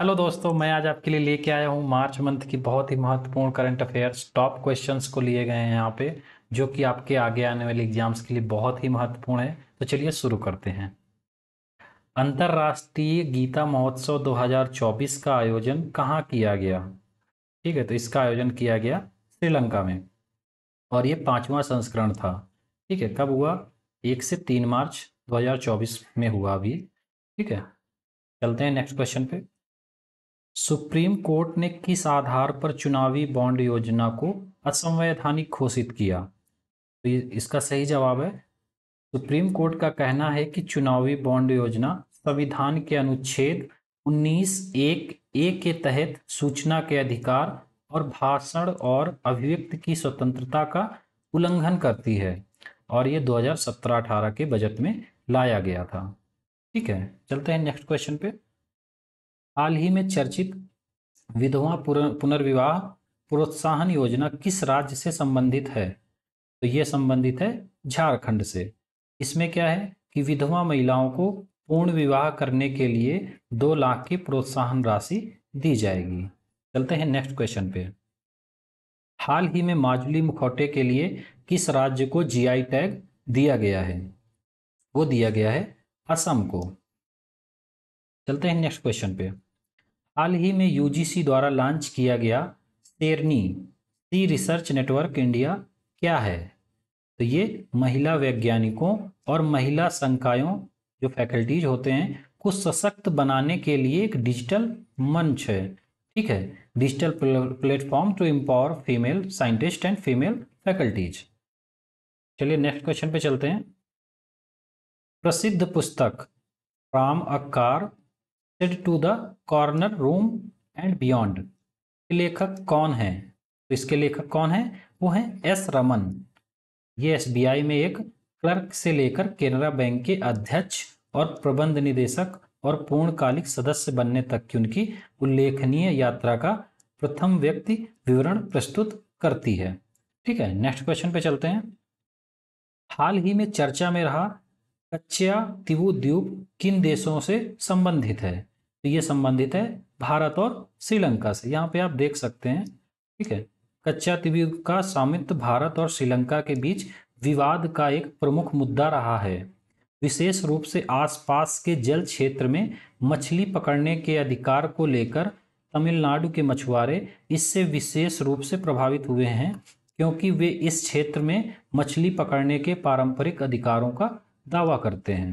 hello दोस्तों मैं आज आपके लिए लेके आया हूँ मार्च मंथ की बहुत ही महत्वपूर्ण करंट अफेयर्स टॉप क्वेश्चंस को लिए गए हैं यहाँ पे जो कि आपके आगे आने वाले एग्जाम्स के लिए बहुत ही महत्वपूर्ण है तो चलिए शुरू करते हैं अंतर्राष्ट्रीय गीता महोत्सव 2024 का आयोजन कहाँ किया गया ठीक है तो इसका आयोजन किया गया श्रीलंका में और ये पाँचवा संस्करण था ठीक है कब हुआ एक से तीन मार्च दो में हुआ अभी ठीक है चलते हैं नेक्स्ट क्वेश्चन पर सुप्रीम कोर्ट ने किस आधार पर चुनावी बॉन्ड योजना को असंवैधानिक घोषित किया तो इसका सही जवाब है सुप्रीम कोर्ट का कहना है कि चुनावी बॉन्ड योजना संविधान के अनुच्छेद 19 एक ए के तहत सूचना के अधिकार और भाषण और अभिव्यक्त की स्वतंत्रता का उल्लंघन करती है और ये 2017-18 के बजट में लाया गया था ठीक है चलते हैं नेक्स्ट क्वेश्चन पे हाल ही में चर्चित विधवा पुनर्विवाह प्रोत्साहन योजना किस राज्य से संबंधित है तो यह संबंधित है झारखंड से इसमें क्या है कि विधवा महिलाओं को पूर्ण विवाह करने के लिए दो लाख की प्रोत्साहन राशि दी जाएगी चलते हैं नेक्स्ट क्वेश्चन पे हाल ही में माजुली मुखौटे के लिए किस राज्य को जीआई टैग दिया गया है वो दिया गया है असम को चलते हैं नेक्स्ट क्वेश्चन पे हाल ही में यूजीसी द्वारा लॉन्च किया गया सेरनी सी रिसर्च नेटवर्क इंडिया क्या है तो ये महिला वैज्ञानिकों और महिला संकायों जो फैकल्टीज होते हैं को सशक्त बनाने के लिए एक डिजिटल मंच है ठीक है digital platform to empower female scientist and female faculties चलिए नेक्स्ट क्वेश्चन पे चलते हैं प्रसिद्ध पुस्तक राम अक्कार limited to the corner room and beyond लेखक कौन है तो इसके लेखक कौन है वो है एस रमन ये एसबीआई में एक क्लर्क से लेकर केनरा बैंक के अध्यक्ष और प्रबंध निदेशक और पूर्णकालिक सदस्य बनने तक की उनकी उल्लेखनीय यात्रा का प्रथम व्यक्ति विवरण प्रस्तुत करती है ठीक है नेक्स्ट क्वेश्चन पे चलते हैं हाल ही में चर्चा में रहा कच्चा तिवु द्वीप किन देशों से संबंधित है तो ये संबंधित है भारत और श्रीलंका से यहाँ पे आप देख सकते हैं ठीक है कच्चा द्वीप का स्वामित्व भारत और श्रीलंका के बीच विवाद का एक प्रमुख मुद्दा रहा है विशेष रूप से आसपास के जल क्षेत्र में मछली पकड़ने के अधिकार को लेकर तमिलनाडु के मछुआरे इससे विशेष रूप से प्रभावित हुए हैं क्योंकि वे इस क्षेत्र में मछली पकड़ने के पारंपरिक अधिकारों का दावा करते हैं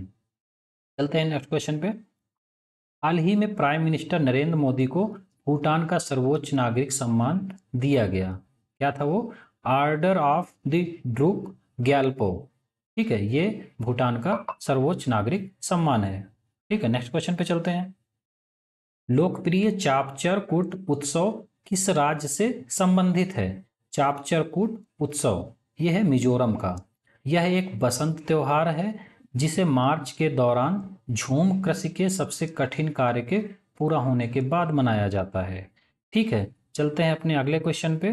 चलते हैं नेक्स्ट क्वेश्चन पे हाल ही में प्राइम मिनिस्टर नरेंद्र मोदी को भूटान का सर्वोच्च नागरिक सम्मान दिया गया क्या था वो order of the Druk Gyalpo ठीक है ये भूटान का सर्वोच्च नागरिक सम्मान है ठीक है नेक्स्ट क्वेश्चन पे चलते हैं लोकप्रिय चापचरकूट उत्सव किस राज्य से संबंधित है चापचरकूट उत्सव यह है मिजोरम का यह एक बसंत त्योहार है जिसे मार्च के दौरान झूम कृषि के सबसे कठिन कार्य के पूरा होने के बाद मनाया जाता है ठीक है चलते हैं अपने अगले क्वेश्चन पे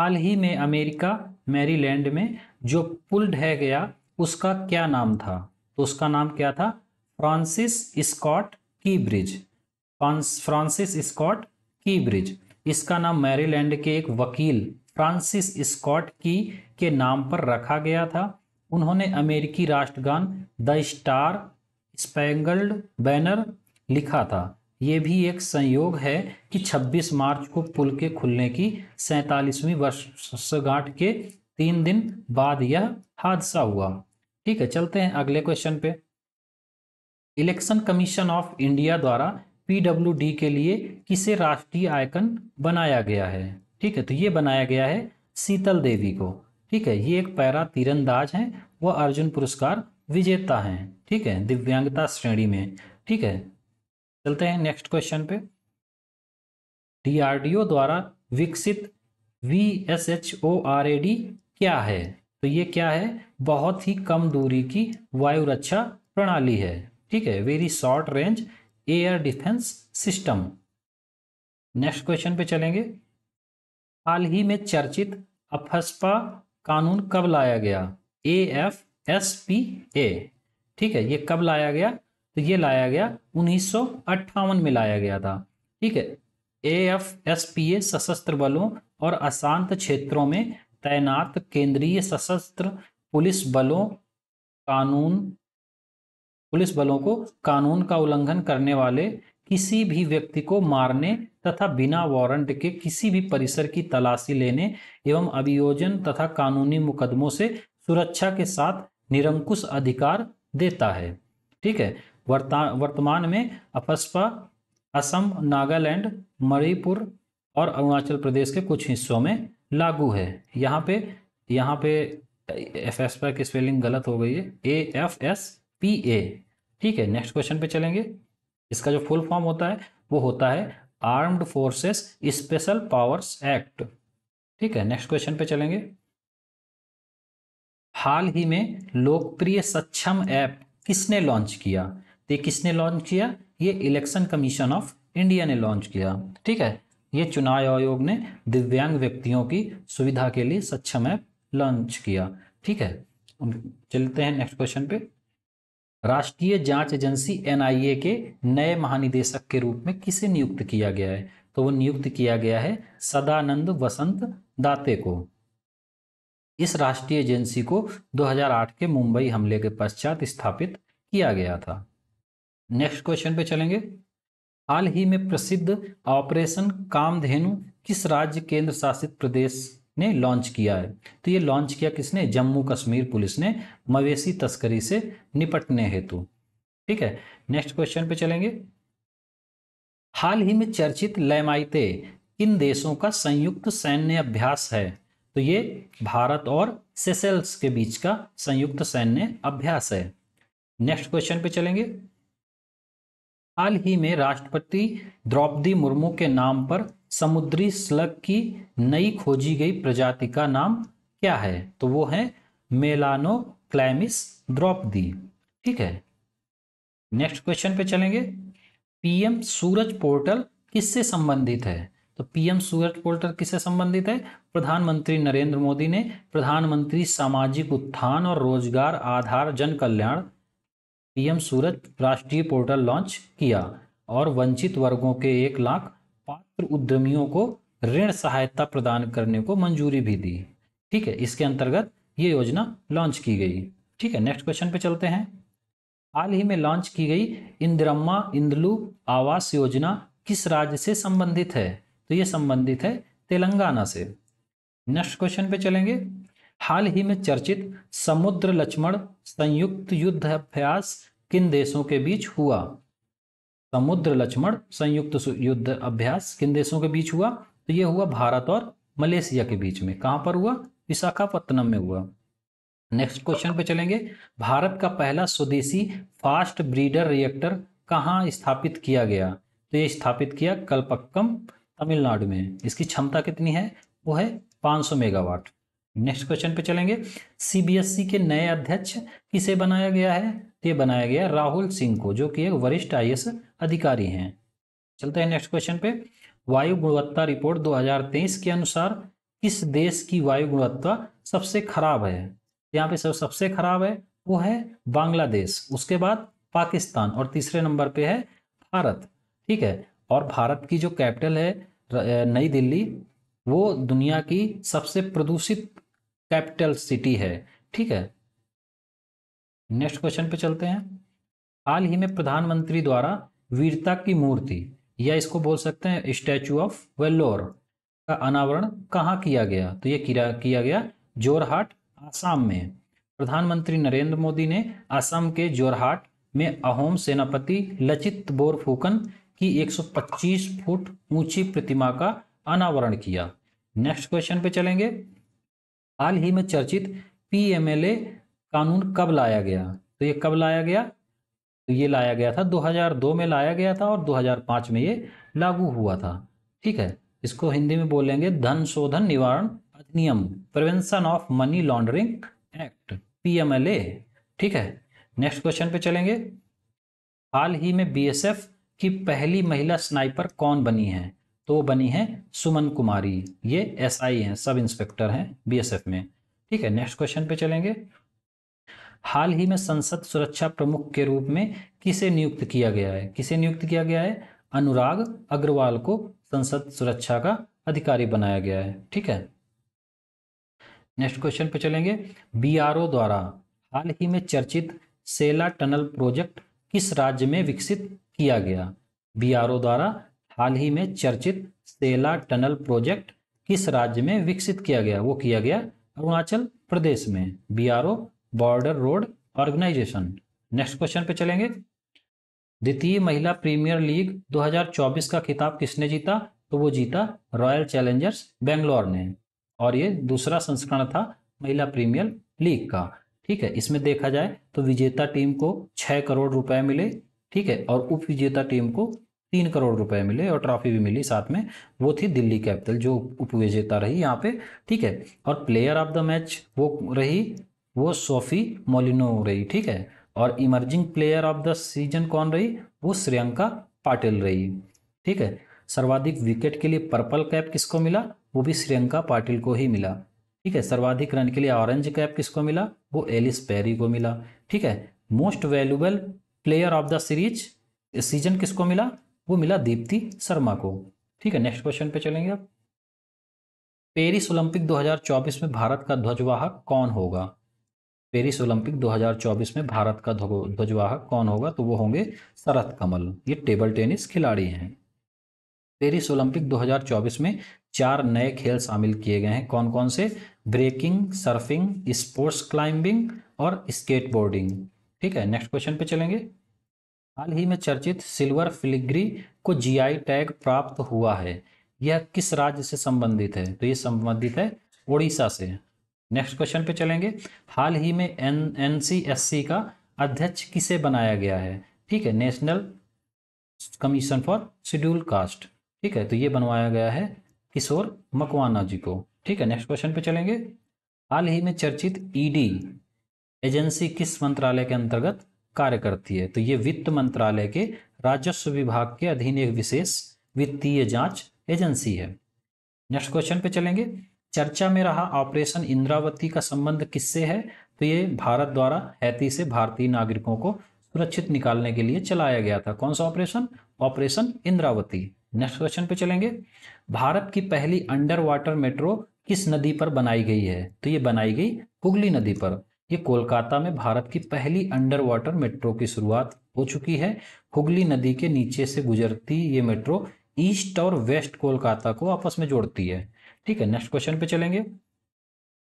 हाल ही में अमेरिका मैरीलैंड में जो पुल ढह गया उसका क्या नाम था तो उसका नाम क्या था Francis Scott Key Bridge Francis Scott Key Bridge इसका नाम मैरीलैंड के एक वकील फ्रांसिस स्कॉट की के नाम पर रखा गया था उन्होंने अमेरिकी राष्ट्रगान द स्टार स्पैंगल्ड बैनर लिखा था ये भी एक संयोग है कि 26 मार्च को पुल के खुलने की सैतालीसवीं वर्षगांठ के तीन दिन बाद यह हादसा हुआ ठीक है चलते हैं अगले क्वेश्चन पे इलेक्शन कमीशन ऑफ इंडिया द्वारा पीडब्ल्यू के लिए किसे राष्ट्रीय आयकन बनाया गया है ठीक है तो ये बनाया गया है शीतल देवी को ठीक है ये एक पैरा तीरंदाज हैं वह अर्जुन पुरस्कार विजेता हैं ठीक है दिव्यांगता श्रेणी में ठीक है चलते हैं नेक्स्ट क्वेश्चन पे डीआरडीओ द्वारा विकसित V S H O R A D क्या है तो ये क्या है बहुत ही कम दूरी की वायु रक्षा प्रणाली है ठीक है very short range air defence system next question पे चलेंगे हाल ही में चर्चित अफस्पा कानून कब लाया गया A F S P A ठीक है ये कब लाया गया तो ये लाया गया उन्नीस में लाया गया था ठीक है A F S P A सशस्त्र बलों और अशांत क्षेत्रों में तैनात केंद्रीय सशस्त्र पुलिस बलों कानून पुलिस बलों को कानून का उल्लंघन करने वाले किसी भी व्यक्ति को मारने तथा बिना वारंट के किसी भी परिसर की तलाशी लेने एवं अभियोजन तथा कानूनी मुकदमों से सुरक्षा के साथ निरंकुश अधिकार देता है ठीक है वर्तमान में अफस्पा असम नागालैंड मणिपुर और अरुणाचल प्रदेश के कुछ हिस्सों में लागू है यहाँ पे यहाँ पे एफ एस पर की स्पेलिंग गलत हो गई है A F S P A ठीक है नेक्स्ट क्वेश्चन पे चलेंगे इसका जो फुल फॉर्म होता है वो होता है Armed Forces Special Powers Act ठीक है नेक्स्ट क्वेश्चन पे चलेंगे हाल ही में लोकप्रिय सक्षम ऐप किसने लॉन्च किया तो किसने लॉन्च किया ये इलेक्शन कमीशन ऑफ इंडिया ने लॉन्च किया ठीक है ये चुनाव आयोग ने दिव्यांग व्यक्तियों की सुविधा के लिए सक्षम ऐप लॉन्च किया ठीक है चलते हैं नेक्स्ट क्वेश्चन पे राष्ट्रीय जांच एजेंसी एनआईए के नए महानिदेशक के रूप में किसे नियुक्त किया गया है तो वो नियुक्त किया गया है सदानंद वसंत दाते को इस राष्ट्रीय एजेंसी को 2008 के मुंबई हमले के पश्चात स्थापित किया गया था नेक्स्ट क्वेश्चन पे चलेंगे हाल ही में प्रसिद्ध ऑपरेशन कामधेनु किस राज्य केंद्र शासित प्रदेश ने लॉन्च किया है तो ये लॉन्च किया किसने जम्मू कश्मीर पुलिस ने मवेशी तस्करी से निपटने हेतु ठीक है नेक्स्ट क्वेश्चन पे चलेंगे हाल ही में चर्चित लैमाइते किन देशों का संयुक्त सैन्य अभ्यास है तो ये भारत और सेसेल्स के बीच का संयुक्त सैन्य अभ्यास है नेक्स्ट क्वेश्चन पे चलेंगे हाल ही में राष्ट्रपति द्रौपदी मुर्मू के नाम पर समुद्री स्लग की नई खोजी गई प्रजाति का नाम क्या है तो वो है मेलानो क्लाइमिस द्रौपदी ठीक है नेक्स्ट क्वेश्चन पे चलेंगे पीएम सूरज पोर्टल किससे संबंधित है तो पीएम सूरज पोर्टल किससे संबंधित है प्रधानमंत्री नरेंद्र मोदी ने प्रधानमंत्री सामाजिक उत्थान और रोजगार आधार जन कल्याण पीएम सूरज राष्ट्रीय पोर्टल लॉन्च किया और वंचित वर्गों के एक लाख उद्यमियों को ऋण सहायता प्रदान करने को मंजूरी भी दी ठीक है इसके अंतर्गत ये योजना लॉन्च की गई ठीक है नेक्स्ट क्वेश्चन पे चलते हैं हाल ही में लॉन्च की गई इंद्रम्मा इंदलु आवास योजना किस राज्य से संबंधित है तो ये संबंधित है तेलंगाना से नेक्स्ट क्वेश्चन पे चलेंगे हाल ही में चर्चित समुद्र लक्ष्मण संयुक्त युद्ध अभ्यास किन देशों के बीच हुआ समुद्र लक्ष्मण संयुक्त युद्ध अभ्यास किन देशों के बीच हुआ तो ये हुआ भारत और मलेशिया के बीच में कहां पर हुआ विशाखापत्तनम में हुआ नेक्स्ट क्वेश्चन पे चलेंगे भारत का पहला स्वदेशी फास्ट ब्रीडर रिएक्टर कहाँ स्थापित किया गया तो ये स्थापित किया कलपक्कम तमिलनाडु में इसकी क्षमता कितनी है वो है 500 मेगावाट नेक्स्ट क्वेश्चन पे चलेंगे सीबीएसई के नए अध्यक्ष किसे बनाया गया है लिए बनाया गया राहुल सिंह को जो कि एक वरिष्ठ आई अधिकारी हैं चलते हैं नेक्स्ट क्वेश्चन पे वायु गुणवत्ता रिपोर्ट 2023 के अनुसार किस देश की वायु गुणवत्ता सबसे खराब है यहाँ पे सब सबसे खराब है वो है बांग्लादेश उसके बाद पाकिस्तान और तीसरे नंबर पे है भारत ठीक है और भारत की जो कैपिटल है नई दिल्ली वो दुनिया की सबसे प्रदूषित कैपिटल सिटी है ठीक है नेक्स्ट क्वेश्चन पे चलते हैं हाल ही में प्रधानमंत्री द्वारा वीरता की मूर्ति या इसको बोल सकते हैं स्टैचू ऑफ वेल्लोर का अनावरण कहाँ किया गया तो ये किया किया गया जोरहाट आसाम में प्रधानमंत्री नरेंद्र मोदी ने आसाम के जोरहाट में अहोम सेनापति लचित बोरफुकन की 125 फुट ऊंची प्रतिमा का अनावरण किया नेक्स्ट क्वेश्चन पे चलेंगे हाल ही में चर्चित पीएमएलए कानून कब लाया गया तो ये कब लाया गया तो ये लाया गया था 2002 में लाया गया था और 2005 में ये लागू हुआ था ठीक है इसको हिंदी में बोलेंगे धन शोधन निवारण अधिनियम Prevention of Money Laundering Act P ठीक है नेक्स्ट क्वेश्चन पे चलेंगे हाल ही में बीएसएफ की पहली महिला स्नाइपर कौन बनी है तो बनी है सुमन कुमारी ये एसआई हैं सब इंस्पेक्टर हैं बीएसएफ में ठीक है नेक्स्ट क्वेश्चन पे चलेंगे हाल ही में संसद सुरक्षा प्रमुख के रूप में किसे नियुक्त किया गया है किसे नियुक्त किया गया है अनुराग अग्रवाल को संसद सुरक्षा का अधिकारी बनाया गया है ठीक है नेक्स्ट क्वेश्चन पे चलेंगे बीआरओ द्वारा हाल ही में चर्चित सेला टनल प्रोजेक्ट किस राज्य में विकसित किया गया बीआरओ द्वारा हाल ही में चर्चित सेला टनल प्रोजेक्ट किस राज्य में विकसित किया गया वो किया गया अरुणाचल प्रदेश में BRO Border Road Organisation next question पे चलेंगे द्वितीय महिला प्रीमियर लीग 2024 का खिताब किसने जीता तो वो जीता रॉयल चैलेंजर्स बेंगलोर ने और ये दूसरा संस्करण था महिला प्रीमियर लीग का ठीक है इसमें देखा जाए तो विजेता टीम को छः करोड़ रुपए मिले ठीक है और उप विजेता टीम को तीन करोड़ रुपए मिले और ट्रॉफी भी मिली साथ में वो थी दिल्ली कैपिटल जो उप विजेता रही यहाँ पे ठीक है और प्लेयर ऑफ द मैच वो रही वो सोफी मोलिनो रही ठीक है और emerging player of the season कौन रही वो श्रियंका पाटिल रही ठीक है सर्वाधिक विकेट के लिए पर्पल कैप किसको मिला वो भी श्रियंका पाटिल को ही मिला ठीक है सर्वाधिक रन के लिए ऑरेंज कैप किसको मिला वो एलिस पेरी को मिला ठीक है most valuable player of the series season किसको मिला वो मिला दीप्ति शर्मा को ठीक है नेक्स्ट क्वेश्चन पे चलेंगे अब पेरिस ओलंपिक 2024 में भारत का ध्वजवाहक कौन होगा पेरिस ओलंपिक 2024 में भारत का ध्वजवाहक कौन होगा तो वो होंगे शरत कमल ये टेबल टेनिस खिलाड़ी हैं पेरिस ओलंपिक 2024 में चार नए खेल शामिल किए गए हैं कौन कौन से ब्रेकिंग सर्फिंग स्पोर्ट्स क्लाइंबिंग और स्केटबोर्डिंग ठीक है नेक्स्ट क्वेश्चन पे चलेंगे हाल ही में चर्चित सिल्वर फिलिग्री को जीआई टैग प्राप्त हुआ है यह किस राज्य से संबंधित है तो ये संबंधित है ओडिशा से नेक्स्ट क्वेश्चन पे चलेंगे हाल ही में एन एन का अध्यक्ष किसे बनाया गया है ठीक है National Commission for Scheduled Caste ठीक है तो ये बनवाया गया है किशोर मकवाना जी को ठीक है नेक्स्ट क्वेश्चन पे चलेंगे हाल ही में चर्चित ईडी एजेंसी किस मंत्रालय के अंतर्गत कार्य करती है तो ये वित्त मंत्रालय के राजस्व विभाग के अधीन एक विशेष वित्तीय जांच एजेंसी है नेक्स्ट क्वेश्चन पे चलेंगे चर्चा में रहा ऑपरेशन इंद्रावती का संबंध किससे है तो ये भारत द्वारा हैती से भारतीय नागरिकों को सुरक्षित निकालने के लिए चलाया गया था कौन सा operation operation Indravati next question पे चलेंगे भारत की पहली अंडर वाटर मेट्रो किस नदी पर बनाई गई है तो ये बनाई गई हुगली नदी पर ये कोलकाता में भारत की पहली अंडर वाटर मेट्रो की शुरुआत हो चुकी है हुगली नदी के नीचे से गुजरती ये मेट्रो ईस्ट और वेस्ट कोलकाता को आपस में जोड़ती है ठीक है नेक्स्ट क्वेश्चन पे चलेंगे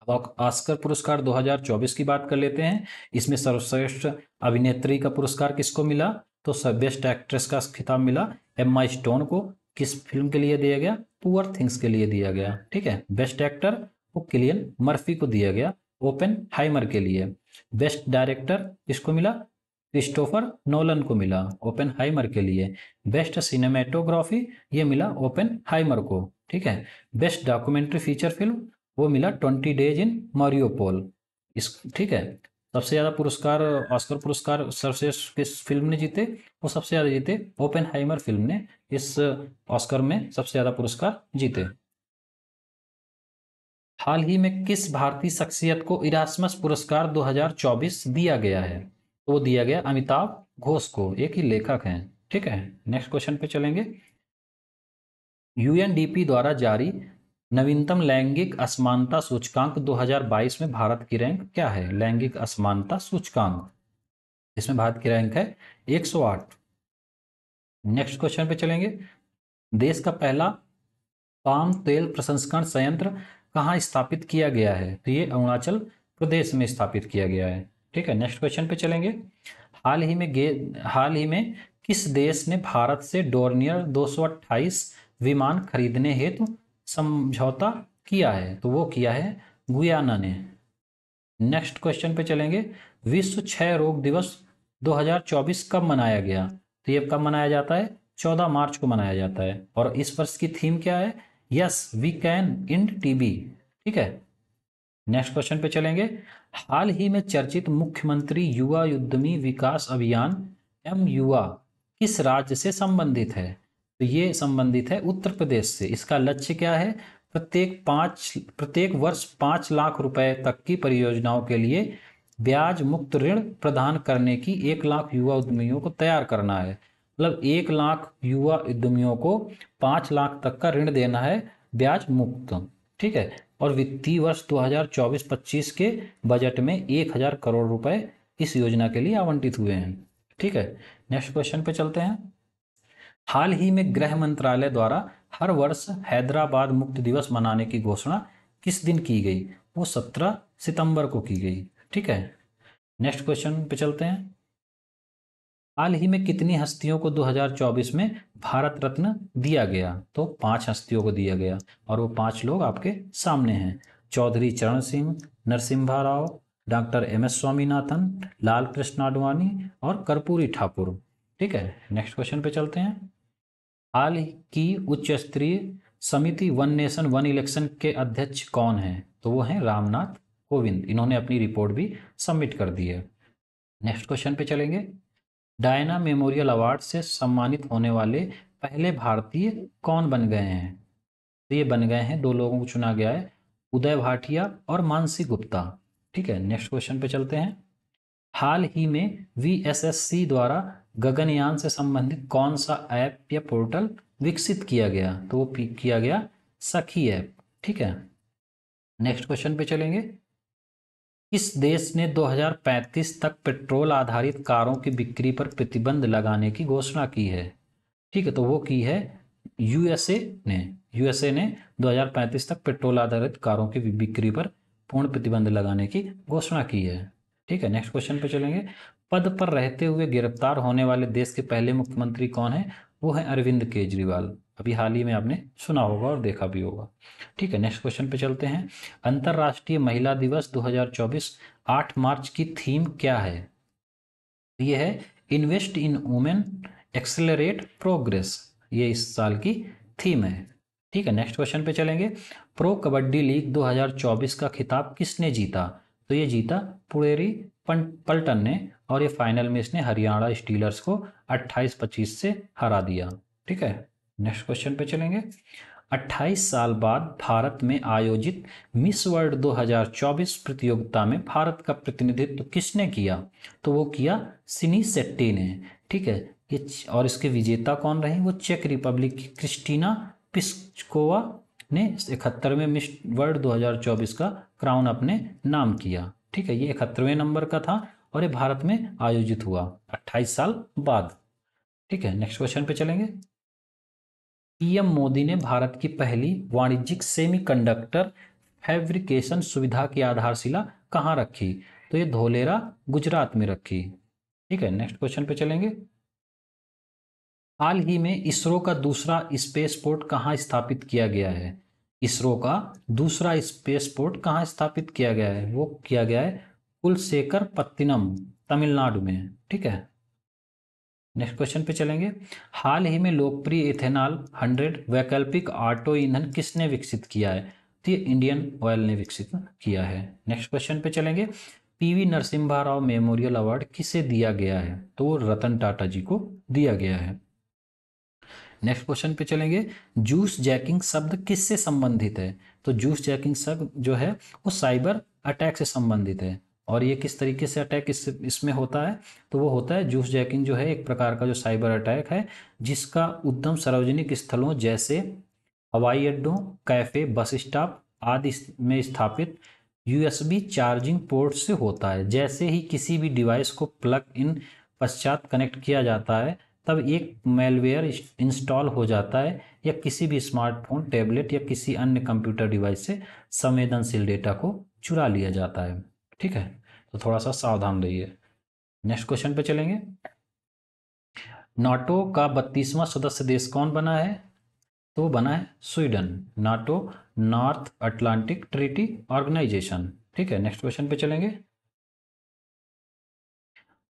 अब आस्कर पुरस्कार 2024 की बात कर लेते हैं इसमें सर्वश्रेष्ठ अभिनेत्री का पुरस्कार किसको मिला तो बेस्ट एक्ट्रेस का खिताब मिला एम्मा स्टोन को किस फिल्म के लिए दिया गया पुअर थिंग्स के लिए दिया गया ठीक है बेस्ट एक्टर वो किलियन मर्फी को दिया गया ओपन हाइमर के लिए बेस्ट डायरेक्टर किसको मिला क्रिस्टोफर नोलन को मिला ओपन हाइमर के लिए बेस्ट सिनेमेटोग्राफी ये मिला ओपन हाइमर को ठीक है बेस्ट डॉक्यूमेंट्री फीचर फिल्म वो मिला ट्वेंटी डेज इन मॉरियोपोल इस ठीक है सबसे ज़्यादा पुरस्कार ऑस्कर पुरस्कार सर्वश्रेष्ठ किस फिल्म ने जीते वो सबसे ज़्यादा जीते ओपन हाइमर फिल्म ने इस ऑस्कर में सबसे ज़्यादा पुरस्कार जीते हाल ही में किस भारतीय शख्सियत को इरासमस पुरस्कार 2024 दिया गया है तो वो दिया गया अमिताभ घोष को एक ही लेखक हैं ठीक है नेक्स्ट क्वेश्चन पे चलेंगे यूएनडीपी द्वारा जारी नवीनतम लैंगिक असमानता सूचकांक 2022 में भारत की रैंक क्या है लैंगिक असमानता सूचकांक इसमें भारत की रैंक है 108 नेक्स्ट क्वेश्चन पे चलेंगे देश का पहला पाम तेल प्रसंस्करण संयंत्र कहाँ स्थापित किया गया है तो ये अरुणाचल प्रदेश में स्थापित किया गया है ठीक है नेक्स्ट क्वेश्चन पे चलेंगे हाल ही में गे हाल ही में किस देश ने भारत से डोर्नियर 228 विमान खरीदने हेतु तो समझौता किया है तो वो किया है गुयाना ने नेक्स्ट क्वेश्चन पे चलेंगे विश्व क्षय रोग दिवस 2024 कब मनाया गया तो ये कब मनाया जाता है 14 मार्च को मनाया जाता है और इस वर्ष की थीम क्या है yes we can end TB ठीक है नेक्स्ट क्वेश्चन पे चलेंगे हाल ही में चर्चित मुख्यमंत्री युवा उद्यमी विकास अभियान एम युवा किस राज्य से संबंधित है तो ये संबंधित है उत्तर प्रदेश से इसका लक्ष्य क्या है प्रत्येक पाँच प्रत्येक वर्ष पाँच लाख रुपए तक की परियोजनाओं के लिए ब्याज मुक्त ऋण प्रदान करने की एक लाख युवा उद्यमियों को तैयार करना है मतलब एक लाख युवा उद्यमियों को पाँच लाख तक का ऋण देना है ब्याज मुक्त ठीक है और वित्तीय वर्ष 2024-25 के बजट में एक हजार करोड़ रुपए इस योजना के लिए आवंटित हुए हैं ठीक है नेक्स्ट क्वेश्चन पे चलते हैं हाल ही में गृह मंत्रालय द्वारा हर वर्ष हैदराबाद मुक्त दिवस मनाने की घोषणा किस दिन की गई वो सत्रह सितंबर को की गई ठीक है नेक्स्ट क्वेश्चन पे चलते हैं हाल ही में कितनी हस्तियों को 2024 में भारत रत्न दिया गया तो पांच हस्तियों को दिया गया और वो पांच लोग आपके सामने हैं Chaudhary Charan Singh Narasimha Rao doctor M S Swaminathan Lal Krishna Advani और कर्पूरी ठाकुर ठीक है नेक्स्ट क्वेश्चन पे चलते हैं हाल की उच्च स्तरीय समिति वन नेशन वन इलेक्शन के अध्यक्ष कौन हैं तो वो हैं रामनाथ कोविंद इन्होंने अपनी रिपोर्ट भी सबमिट कर दी है नेक्स्ट क्वेश्चन पे चलेंगे डायना मेमोरियल अवार्ड से सम्मानित होने वाले पहले भारतीय कौन बन गए हैं तो ये बन गए हैं दो लोगों को चुना गया है उदय भाटिया और मानसी गुप्ता ठीक है नेक्स्ट क्वेश्चन पे चलते हैं हाल ही में वीएसएससी द्वारा गगनयान से संबंधित कौन सा ऐप या पोर्टल विकसित किया गया तो वो किया गया सखी ऐप ठीक है नेक्स्ट क्वेश्चन पे चलेंगे इस देश ने 2035 तक पेट्रोल आधारित कारों की बिक्री पर प्रतिबंध लगाने की घोषणा की है ठीक है तो वो की है यूएसए ने यूएसए ने 2035 तक पेट्रोल आधारित कारों की बिक्री पर पूर्ण प्रतिबंध लगाने की घोषणा की है ठीक है नेक्स्ट क्वेश्चन पे चलेंगे पद पर रहते हुए गिरफ्तार होने वाले देश के पहले मुख्यमंत्री कौन है वो है अरविंद केजरीवाल अभी हाल ही में आपने सुना होगा और देखा भी होगा ठीक है नेक्स्ट क्वेश्चन पे चलते हैं अंतर्राष्ट्रीय महिला दिवस 2024 8 मार्च की थीम क्या है ये है invest in women accelerate progress ये इस साल की थीम है ठीक है नेक्स्ट क्वेश्चन पे चलेंगे प्रो कबड्डी लीग 2024 का खिताब किसने जीता तो ये जीता पुड़ेरी पल्टन ने और ये फाइनल में इसने हरियाणा स्टीलर्स को 28-25 से हरा दिया ठीक है नेक्स्ट क्वेश्चन पे चलेंगे 28 साल बाद भारत में आयोजित मिस वर्ल्ड 2024 प्रतियोगिता में भारत का प्रतिनिधित्व किसने किया तो वो किया सिनी सेट्टी ने ठीक है ये और इसके विजेता कौन रहे वो चेक रिपब्लिक की क्रिस्टीना पिस्कोवा ने इकहत्तरवें मिस वर्ल्ड 2024 का क्राउन अपने नाम किया ठीक है ये इकहत्तरवें नंबर का था और ये भारत में आयोजित हुआ अट्ठाईस साल बाद ठीक है नेक्स्ट क्वेश्चन पे चलेंगे पीएम मोदी ने भारत की पहली वाणिज्यिक सेमीकंडक्टर फैब्रिकेशन सुविधा की आधारशिला कहाँ रखी तो ये धोलेरा गुजरात में रखी ठीक है नेक्स्ट क्वेश्चन पे चलेंगे हाल ही में इसरो का दूसरा स्पेस पोर्ट कहाँ स्थापित किया गया है इसरो का दूसरा स्पेस पोर्ट कहाँ स्थापित किया गया है वो किया गया है कुलशेखर पत्तिनम तमिलनाडु में ठीक है नेक्स्ट क्वेश्चन पे चलेंगे हाल ही में लोकप्रिय इथेनॉल 100 वैकल्पिक ऑटो ईंधन किसने विकसित किया है तो ये इंडियन ऑयल ने विकसित किया है नेक्स्ट क्वेश्चन पे चलेंगे पीवी नरसिम्हा राव मेमोरियल अवार्ड किसे दिया गया है तो वो रतन टाटा जी को दिया गया है नेक्स्ट क्वेश्चन पे चलेंगे जूस जैकिंग शब्द किससे संबंधित है तो जूस जैकिंग शब्द जो है वो साइबर अटैक से संबंधित है और ये किस तरीके से अटैक इस इसमें होता है तो वो होता है जूस जैकिंग जो है एक प्रकार का जो साइबर अटैक है जिसका उद्यम सार्वजनिक स्थलों जैसे हवाई अड्डों कैफ़े बस स्टॉप आदि में स्थापित यूएसबी चार्जिंग पोर्ट से होता है जैसे ही किसी भी डिवाइस को प्लग इन पश्चात कनेक्ट किया जाता है तब एक मेलवेयर इंस्टॉल हो जाता है या किसी भी स्मार्टफोन टैबलेट या किसी अन्य कंप्यूटर डिवाइस से संवेदनशील डेटा को चुरा लिया जाता है ठीक है तो थोड़ा सा सावधान रहिए नेक्स्ट क्वेश्चन पे चलेंगे नाटो का बत्तीसवां सदस्य देश कौन बना है तो वो बना है Sweden NATO North Atlantic Treaty Organisation ठीक है नेक्स्ट क्वेश्चन पे चलेंगे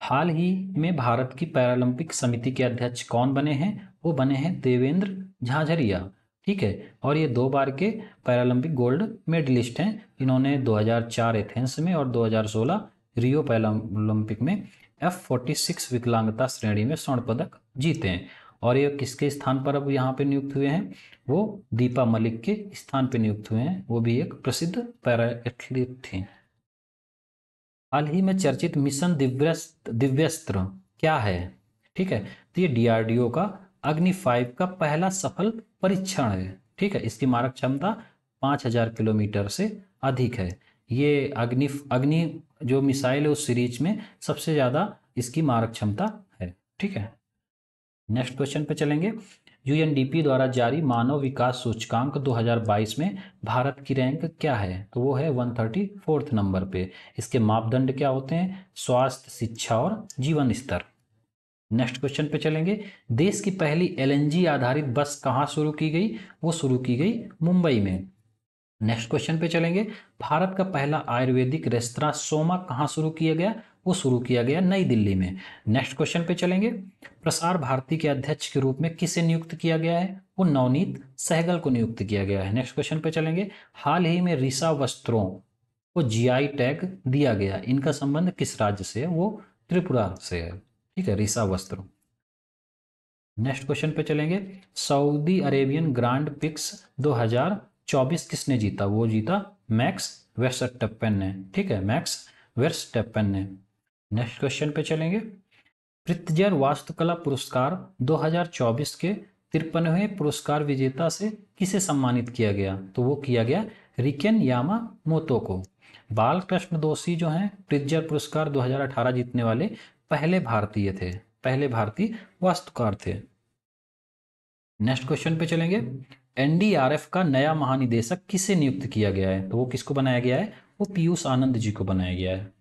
हाल ही में भारत की पैरालंपिक समिति के अध्यक्ष कौन बने हैं वो बने हैं देवेंद्र झाझरिया ठीक है और ये दो बार के पैरालंपिक गोल्ड मेडलिस्ट हैं इन्होंने 2004 एथेंस में और 2016 रियो पैरालंपिक में एफ फोर्टी सिक्स विकलांगता श्रेणी में स्वर्ण पदक जीते हैं और ये किसके स्थान पर अब यहाँ पे नियुक्त हुए हैं वो दीपा मलिक के स्थान पे नियुक्त हुए हैं वो भी एक प्रसिद्ध पैरा एथलीट थे हाल ही में चर्चित मिशन दिव्यस्त दिव्यस्त्र क्या है ठीक है तो ये डीआरडीओ का अग्नि फाइव का पहला सफल परीक्षण है ठीक है इसकी मारक क्षमता पाँच हजार किलोमीटर से अधिक है ये अग्नि अग्नि जो मिसाइल है उस सीरीज में सबसे ज़्यादा इसकी मारक क्षमता है ठीक है नेक्स्ट क्वेश्चन पे चलेंगे यूएनडीपी द्वारा जारी मानव विकास सूचकांक 2022 में भारत की रैंक क्या है तो वो है वन थर्टी फोर्थ नंबर पे इसके मापदंड क्या होते हैं स्वास्थ्य शिक्षा और जीवन स्तर नेक्स्ट क्वेश्चन पे चलेंगे देश की पहली एलएनजी आधारित बस कहाँ शुरू की गई वो शुरू की गई मुंबई में नेक्स्ट क्वेश्चन पे चलेंगे भारत का पहला आयुर्वेदिक रेस्तरा सोमा कहाँ शुरू किया गया वो शुरू किया गया नई दिल्ली में नेक्स्ट क्वेश्चन पे चलेंगे प्रसार भारती के अध्यक्ष के रूप में किसे नियुक्त किया गया है वो नवनीत सहगल को नियुक्त किया गया है नेक्स्ट क्वेश्चन पे चलेंगे हाल ही में रिसा वस्त्रों को जी टैग दिया गया इनका संबंध किस राज्य से है वो त्रिपुरा से है ठीक है रिसा वस्त्रों नेक्स्ट क्वेश्चन पे चलेंगे सऊदी अरेबियन ग्रांड पिक्स 2024 किसने जीता वो जीता मैक्स वेस्टपेन ने ठीक है मैक्स वेस्टपेन ने नेक्स्ट क्वेश्चन पे चलेंगे पृथ्जर वास्तुकला पुरस्कार 2024 के तिरपनवे पुरस्कार विजेता से किसे सम्मानित किया गया तो वो किया गया रिकेन यामा मोतो को बालकृष्ण दोषी जो हैं प्रिज्जर पुरस्कार 2018 जीतने वाले पहले भारतीय थे पहले भारतीय वास्तुकार थे नेक्स्ट क्वेश्चन पे चलेंगे एनडीआरएफ का नया महानिदेशक किसे नियुक्त किया गया है तो वो किसको बनाया गया है वो पीयूष आनंद जी को बनाया गया है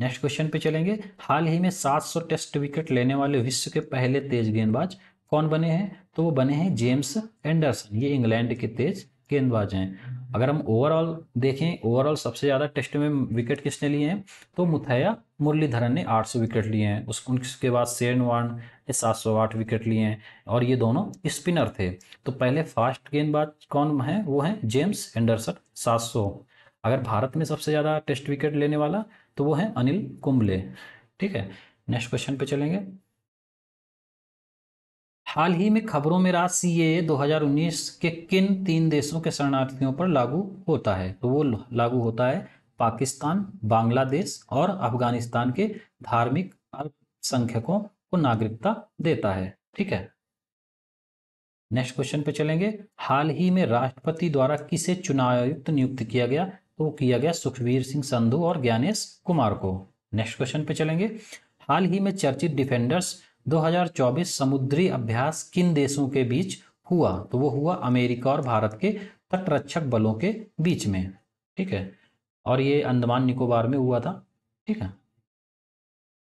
नेक्स्ट क्वेश्चन पे चलेंगे हाल ही में 700 टेस्ट विकेट लेने वाले विश्व के पहले तेज गेंदबाज कौन बने हैं तो वो बने हैं जेम्स एंडरसन ये इंग्लैंड के तेज गेंदबाज हैं अगर हम ओवरऑल देखें ओवरऑल सबसे ज़्यादा टेस्ट में विकेट किसने लिए हैं तो मुथैया मुरलीधरन ने 800 विकेट लिए हैं उस उसके बाद सेन वार्न ने आठ विकेट लिए हैं और ये दोनों स्पिनर थे तो पहले फास्ट गेंदबाज कौन हैं वो हैं जेम्स एंडरसन सात अगर भारत में सबसे ज़्यादा टेस्ट विकेट लेने वाला तो वो है अनिल कुंबले ठीक है नेक्स्ट क्वेश्चन पे चलेंगे हाल ही में खबरों में रात सी ए दो के किन तीन देशों के शरणार्थियों पर लागू होता है तो वो लागू होता है पाकिस्तान बांग्लादेश और अफगानिस्तान के धार्मिक अल्पसंख्यकों को नागरिकता देता है ठीक है नेक्स्ट क्वेश्चन पे चलेंगे हाल ही में राष्ट्रपति द्वारा किसे चुनाव आयुक्त नियुक्त किया गया तो किया गया सुखवीर सिंह संधू और ज्ञानेश कुमार को नेक्स्ट क्वेश्चन पे चलेंगे हाल ही में चर्चित डिफेंडर्स 2024 समुद्री अभ्यास किन देशों के बीच हुआ तो वो हुआ अमेरिका और भारत के तटरक्षक बलों के बीच में ठीक है और ये अंडमान निकोबार में हुआ था ठीक है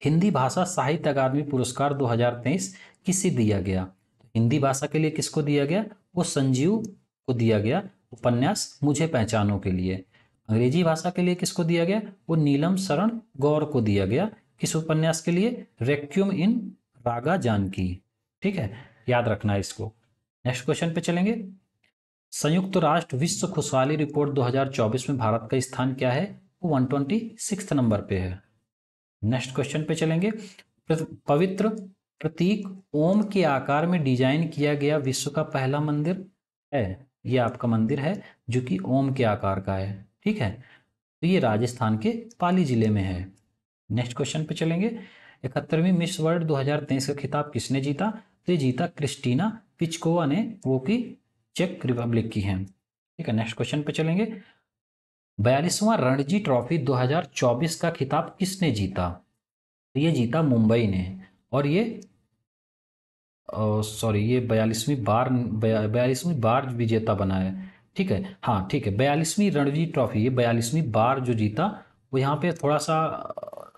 हिंदी भाषा साहित्य अकादमी पुरस्कार 2023 किसे दिया गया तो हिंदी भाषा के लिए किसको दिया गया वो संजीव को दिया गया उपन्यास मुझे पहचानों के लिए अंग्रेजी भाषा के लिए किसको दिया गया वो नीलम शरण गौर को दिया गया किस उपन्यास के लिए रेक्यूम इन रागा जानकी ठीक है याद रखना है इसको नेक्स्ट क्वेश्चन पे चलेंगे संयुक्त राष्ट्र विश्व खुशहाली रिपोर्ट 2024 में भारत का स्थान क्या है वो वन ट्वेंटी सिक्स नंबर पे है नेक्स्ट क्वेश्चन पे चलेंगे पवित्र प्रतीक ओम के आकार में डिजाइन किया गया विश्व का पहला मंदिर है ये आपका मंदिर है जो कि ओम के आकार का है ठीक है तो ये राजस्थान के पाली जिले में है नेक्स्ट क्वेश्चन पे चलेंगे इकहत्तरवीं मिस वर्ल्ड 2023 का खिताब किसने जीता तो ये जीता क्रिस्टीना पिचकोवा ने वो की चेक रिपब्लिक की है ठीक है नेक्स्ट क्वेश्चन पे चलेंगे बयालीसवां रणजी ट्रॉफी 2024 का खिताब किसने जीता तो ये जीता मुंबई ने और ये सॉरी ये बयालीसवीं बार बयालीसवीं बार विजेता बना है ठीक है हाँ ठीक है बयालीसवीं रणजी ट्रॉफी ये बयालीसवीं बार जो जीता वो यहाँ पे थोड़ा सा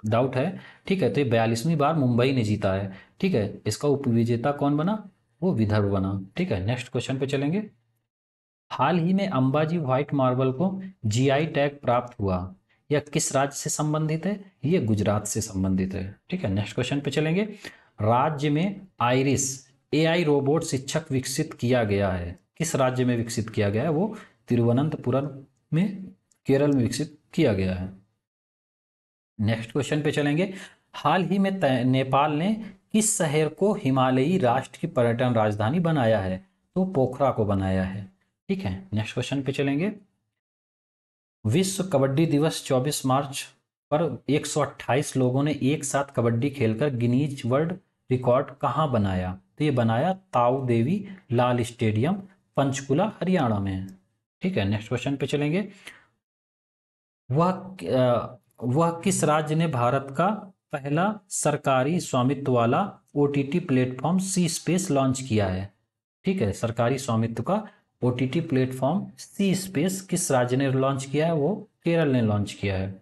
डाउट है ठीक है तो ये बयालीसवीं बार मुंबई ने जीता है ठीक है इसका उपविजेता कौन बना वो विदर्भ बना ठीक है नेक्स्ट क्वेश्चन पे चलेंगे हाल ही में अंबाजी व्हाइट मार्बल को जीआई टैग प्राप्त हुआ यह किस राज्य से संबंधित है यह गुजरात से संबंधित है ठीक है नेक्स्ट क्वेश्चन पे चलेंगे राज्य में आयरिस एआई रोबोट शिक्षक विकसित किया गया है किस राज्य में विकसित किया गया है वो तिरुवनंतपुरम में केरल में विकसित किया गया है नेक्स्ट क्वेश्चन पे चलेंगे हाल ही में नेपाल ने किस शहर को हिमालयी राष्ट्र की पर्यटन राजधानी बनाया है तो पोखरा को बनाया है ठीक है नेक्स्ट क्वेश्चन पे चलेंगे विश्व कबड्डी दिवस 24 मार्च पर 128 लोगों ने एक साथ कबड्डी खेलकर गिनीज वर्ल्ड रिकॉर्ड कहाँ बनाया तो ये बनाया ताऊ देवी लाल स्टेडियम पंचकुला हरियाणा में ठीक है नेक्स्ट क्वेश्चन पे चलेंगे वह वह किस राज्य ने भारत का पहला सरकारी स्वामित्व वाला O T T platform C space launch किया है ठीक है सरकारी स्वामित्व का O T T platform C space किस राज्य ने लॉन्च किया है वो केरल ने लॉन्च किया है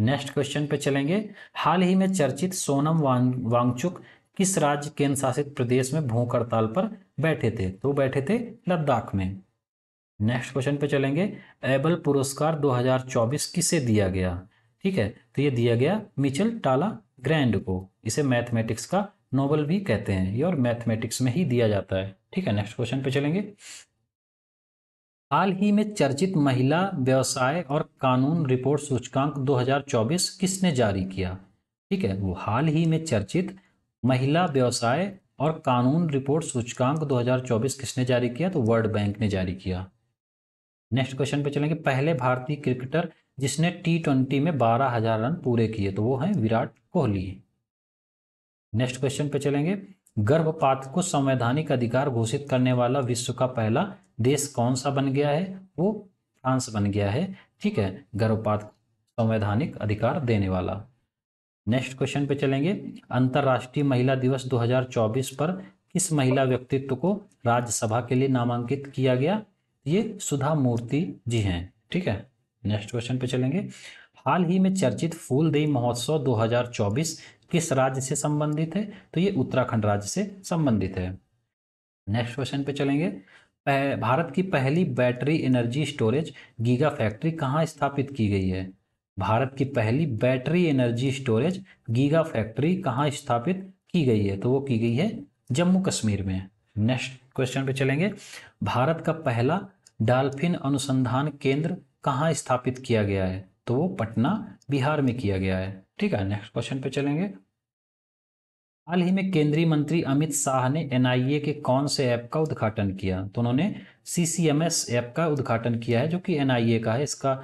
नेक्स्ट क्वेश्चन पे चलेंगे हाल ही में चर्चित सोनम वांग वांगचुक किस राज्य केंद्र शासित प्रदेश में भूख हड़ताल पर बैठे थे तो बैठे थे लद्दाख में नेक्स्ट क्वेश्चन पे चलेंगे एबल पुरस्कार 2024 किसे दिया गया ठीक है तो ये दिया गया मिचल टाला ग्रैंड को इसे मैथमेटिक्स का नोबल भी कहते हैं ये और मैथमेटिक्स में ही दिया जाता है ठीक है नेक्स्ट क्वेश्चन पे चलेंगे हाल ही में चर्चित महिला व्यवसाय और कानून रिपोर्ट सूचकांक 2024 किसने जारी किया ठीक है वो हाल ही में चर्चित महिला व्यवसाय और कानून रिपोर्ट सूचकांक 2024 किसने जारी किया तो वर्ल्ड बैंक ने जारी किया नेक्स्ट क्वेश्चन पे चलेंगे पहले भारतीय क्रिकेटर जिसने टी ट्वेंटी में बारह हजार रन पूरे किए तो वो हैं विराट कोहली नेक्स्ट क्वेश्चन पे चलेंगे गर्भपात को संवैधानिक अधिकार घोषित करने वाला विश्व का पहला देश कौन सा बन गया है वो फ्रांस बन गया है ठीक है गर्भपात संवैधानिक अधिकार देने वाला नेक्स्ट क्वेश्चन पे चलेंगे अंतर्राष्ट्रीय महिला दिवस 2024 पर किस महिला व्यक्तित्व को राज्यसभा के लिए नामांकित किया गया ये सुधा मूर्ति जी हैं ठीक है नेक्स्ट क्वेश्चन पे चलेंगे हाल ही में चर्चित फूलदेई महोत्सव 2024 किस राज्य से संबंधित है तो ये उत्तराखंड राज्य से संबंधित है नेक्स्ट क्वेश्चन पे चलेंगे भारत की पहली battery energy storage giga factory कहाँ स्थापित की गई है भारत की पहली battery energy storage giga factory कहाँ स्थापित की गई है तो वो की गई है जम्मू कश्मीर में नेक्स्ट क्वेश्चन पे चलेंगे भारत का पहला डाल्फिन अनुसंधान केंद्र कहाँ स्थापित किया गया है तो वो पटना बिहार में किया गया है ठीक है नेक्स्ट क्वेश्चन पे चलेंगे हाल ही में केंद्रीय मंत्री अमित शाह ने एनआईए के कौन से ऐप का उद्घाटन किया तो उन्होंने सीसीएमएस ऐप का उद्घाटन किया है जो कि एनआईए का है इसका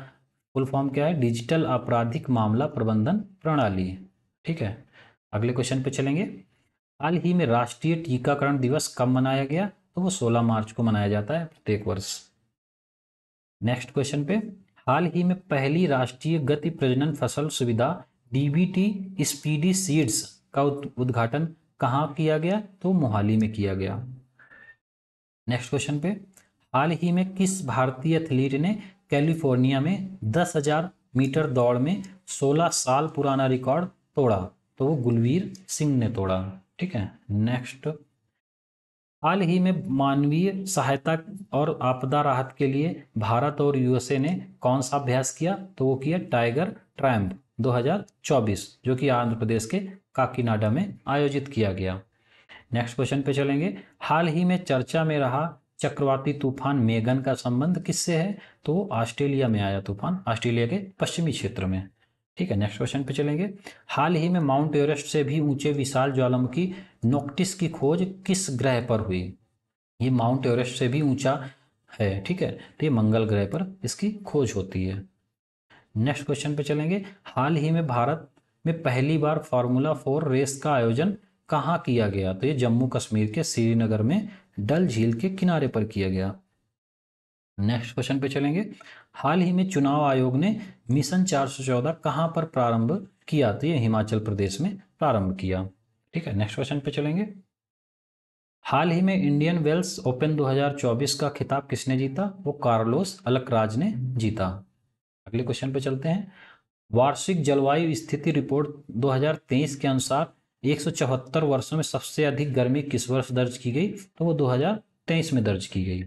फुल फॉर्म क्या है डिजिटल आपराधिक मामला प्रबंधन प्रणाली ठीक है अगले क्वेश्चन पे चलेंगे हाल ही में राष्ट्रीय टीकाकरण दिवस कब मनाया गया तो वो सोलह मार्च को मनाया जाता है प्रत्येक वर्ष नेक्स्ट क्वेश्चन पे हाल ही में पहली राष्ट्रीय गति प्रजनन फसल सुविधा डीबीटी स्पीडी सीड्स का उद्घाटन कहाँ किया गया तो मोहाली में किया गया नेक्स्ट क्वेश्चन पे हाल ही में किस भारतीय एथलीट ने कैलिफोर्निया में दस हजार मीटर दौड़ में सोलह साल पुराना रिकॉर्ड तोड़ा तो वो गुलवीर सिंह ने तोड़ा ठीक है नेक्स्ट हाल ही में मानवीय सहायता और आपदा राहत के लिए भारत और यूएसए ने कौन सा अभ्यास किया तो वो किया टाइगर ट्रैम्प 2024 जो कि आंध्र प्रदेश के काकीनाडा में आयोजित किया गया नेक्स्ट क्वेश्चन पे चलेंगे हाल ही में चर्चा में रहा चक्रवाती तूफान मेगन का संबंध किससे है तो ऑस्ट्रेलिया में आया तूफान ऑस्ट्रेलिया के पश्चिमी क्षेत्र में ठीक है नेक्स्ट क्वेश्चन पे चलेंगे हाल ही में माउंट एवरेस्ट से भी ऊंचे विशाल ज्वालामुखी नोक्टिस की खोज किस ग्रह पर हुई ये माउंट एवरेस्ट से भी ऊंचा है ठीक है तो ये मंगल ग्रह पर इसकी खोज होती है नेक्स्ट क्वेश्चन पे चलेंगे हाल ही में भारत में पहली बार फार्मूला फोर रेस का आयोजन कहाँ किया गया तो ये जम्मू कश्मीर के श्रीनगर में डल झील के किनारे पर किया गया नेक्स्ट क्वेश्चन पे चलेंगे हाल ही में चुनाव आयोग ने मिशन 414 कहां पर प्रारंभ किया तो ये हिमाचल प्रदेश में प्रारंभ किया ठीक है नेक्स्ट क्वेश्चन पे चलेंगे हाल ही में इंडियन वेल्स ओपन 2024 का खिताब किसने जीता वो कार्लोस अलकराज ने जीता अगले क्वेश्चन पे चलते हैं वार्षिक जलवायु स्थिति रिपोर्ट 2023 के अनुसार एक वर्षों में सबसे अधिक गर्मी किस वर्ष दर्ज की गई तो वो 2023 में दर्ज की गई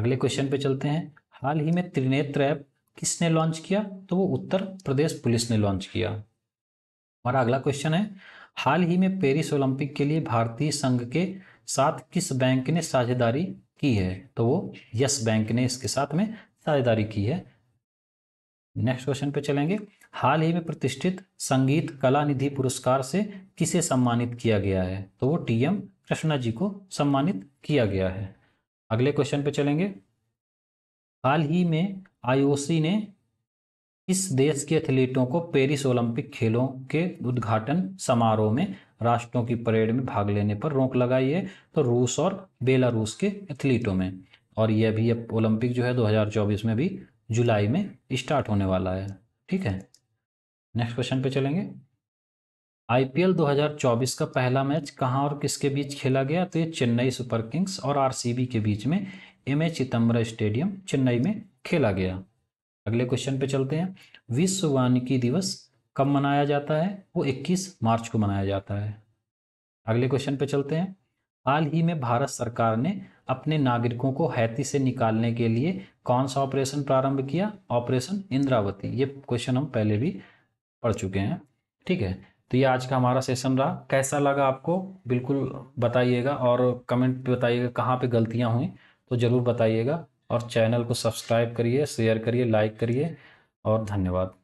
अगले क्वेश्चन पे चलते हैं हाल ही में त्रिनेत्र ऐप किसने लॉन्च किया तो वो उत्तर प्रदेश पुलिस ने लॉन्च किया हमारा अगला क्वेश्चन है हाल ही में पेरिस ओलंपिक के लिए भारतीय संघ के साथ किस बैंक ने साझेदारी की है तो वो यस बैंक ने इसके साथ में साझेदारी की है नेक्स्ट क्वेश्चन पे चलेंगे हाल ही में प्रतिष्ठित संगीत कला निधि पुरस्कार से किसे सम्मानित किया गया है तो वो टी एम कृष्णा जी को सम्मानित किया गया है अगले क्वेश्चन पे चलेंगे हाल ही में आईओसी ने इस देश के एथलीटों को पेरिस ओलंपिक खेलों के उद्घाटन समारोह में राष्ट्रों की परेड में भाग लेने पर रोक लगाई है तो रूस और बेलारूस के एथलीटों में और यह भी अब ओलंपिक जो है 2024 में भी जुलाई में स्टार्ट होने वाला है ठीक है नेक्स्ट क्वेश्चन पे चलेंगे आईपीएल 2024 का पहला मैच कहाँ और किसके बीच खेला गया तो ये चेन्नई सुपर किंग्स और आर के बीच में M A Chidambaram stadium Chennai में खेला गया अगले क्वेश्चन पे चलते हैं विश्व वानिकी दिवस कब मनाया जाता है वो 21 मार्च को मनाया जाता है अगले क्वेश्चन पे चलते हैं हाल ही में भारत सरकार ने अपने नागरिकों को हैती से निकालने के लिए कौन सा ऑपरेशन प्रारंभ किया ऑपरेशन इंद्रावती ये क्वेश्चन हम पहले भी पढ़ चुके हैं ठीक है तो ये आज का हमारा सेशन रहा कैसा लगा आपको बिल्कुल बताइएगा और कमेंट बताइएगा कहाँ पे गलतियाँ हुई तो ज़रूर बताइएगा और चैनल को सब्सक्राइब करिए शेयर करिए लाइक करिए और धन्यवाद